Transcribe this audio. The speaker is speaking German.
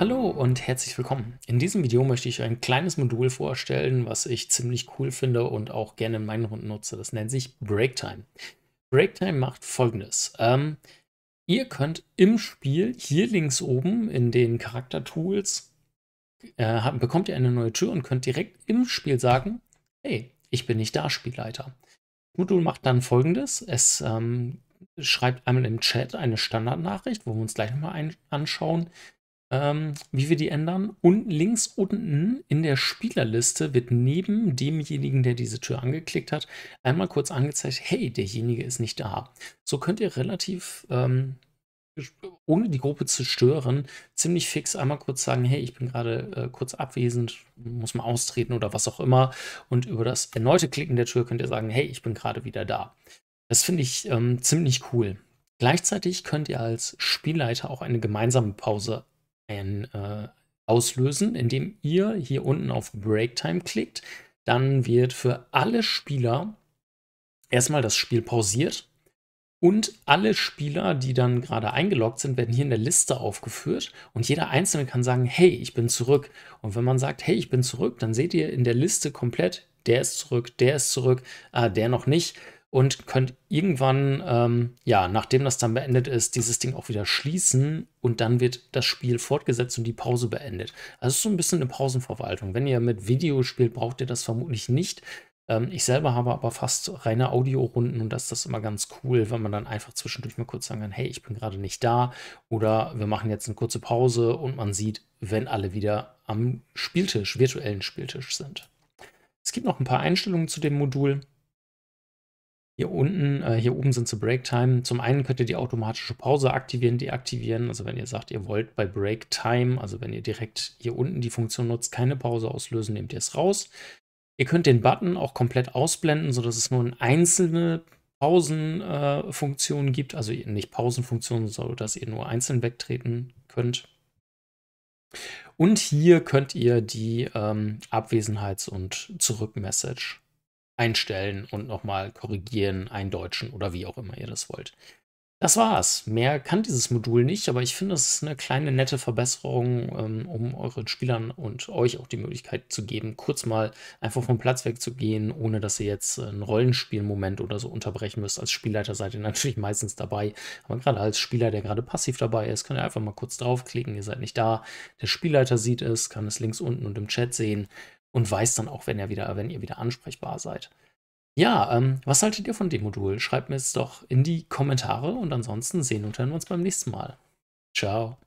Hallo und herzlich willkommen. In diesem Video möchte ich ein kleines Modul vorstellen, was ich ziemlich cool finde und auch gerne in meinen Runden nutze. Das nennt sich Breaktime. Breaktime macht folgendes. Ähm, ihr könnt im Spiel hier links oben in den Charakter-Tools äh, bekommt ihr eine neue Tür und könnt direkt im Spiel sagen, hey, ich bin nicht da, Spielleiter. Das Modul macht dann folgendes. Es ähm, schreibt einmal im Chat eine Standardnachricht, wo wir uns gleich nochmal anschauen ähm, wie wir die ändern. Und links unten in der Spielerliste wird neben demjenigen, der diese Tür angeklickt hat, einmal kurz angezeigt, hey, derjenige ist nicht da. So könnt ihr relativ, ähm, ohne die Gruppe zu stören, ziemlich fix einmal kurz sagen, hey, ich bin gerade äh, kurz abwesend, muss mal austreten oder was auch immer. Und über das erneute Klicken der Tür könnt ihr sagen, hey, ich bin gerade wieder da. Das finde ich ähm, ziemlich cool. Gleichzeitig könnt ihr als Spielleiter auch eine gemeinsame Pause ein, äh, auslösen, indem ihr hier unten auf Break Time klickt. Dann wird für alle Spieler erstmal das Spiel pausiert und alle Spieler, die dann gerade eingeloggt sind, werden hier in der Liste aufgeführt und jeder Einzelne kann sagen, hey, ich bin zurück. Und wenn man sagt, hey, ich bin zurück, dann seht ihr in der Liste komplett, der ist zurück, der ist zurück, ah, der noch nicht und könnt irgendwann, ähm, ja, nachdem das dann beendet ist, dieses Ding auch wieder schließen und dann wird das Spiel fortgesetzt und die Pause beendet. Also ist so ein bisschen eine Pausenverwaltung. Wenn ihr mit Video spielt, braucht ihr das vermutlich nicht. Ähm, ich selber habe aber fast reine Audiorunden und das ist das immer ganz cool, wenn man dann einfach zwischendurch mal kurz sagen kann, hey, ich bin gerade nicht da oder wir machen jetzt eine kurze Pause und man sieht, wenn alle wieder am Spieltisch, virtuellen Spieltisch sind. Es gibt noch ein paar Einstellungen zu dem Modul. Hier unten, äh, hier oben sind zu Break Time. Zum einen könnt ihr die automatische Pause aktivieren, deaktivieren. Also wenn ihr sagt, ihr wollt bei Break Time, also wenn ihr direkt hier unten die Funktion nutzt, keine Pause auslösen, nehmt ihr es raus. Ihr könnt den Button auch komplett ausblenden, sodass es nur eine einzelne Pausenfunktion äh, gibt. Also nicht Pausenfunktion, sodass ihr nur einzeln wegtreten könnt. Und hier könnt ihr die ähm, Abwesenheits- und Zurückmessage einstellen und nochmal korrigieren, eindeutschen oder wie auch immer ihr das wollt. Das war's. Mehr kann dieses Modul nicht, aber ich finde, es ist eine kleine nette Verbesserung, ähm, um euren Spielern und euch auch die Möglichkeit zu geben, kurz mal einfach vom Platz wegzugehen, ohne dass ihr jetzt äh, einen Rollenspielmoment oder so unterbrechen müsst. Als Spielleiter seid ihr natürlich meistens dabei, aber gerade als Spieler, der gerade passiv dabei ist, könnt ihr einfach mal kurz draufklicken, ihr seid nicht da. Der Spielleiter sieht es, kann es links unten und im Chat sehen und weiß dann auch, wenn ihr wieder, wenn ihr wieder ansprechbar seid. Ja, ähm, was haltet ihr von dem Modul? Schreibt mir es doch in die Kommentare und ansonsten sehen und hören wir uns beim nächsten Mal. Ciao.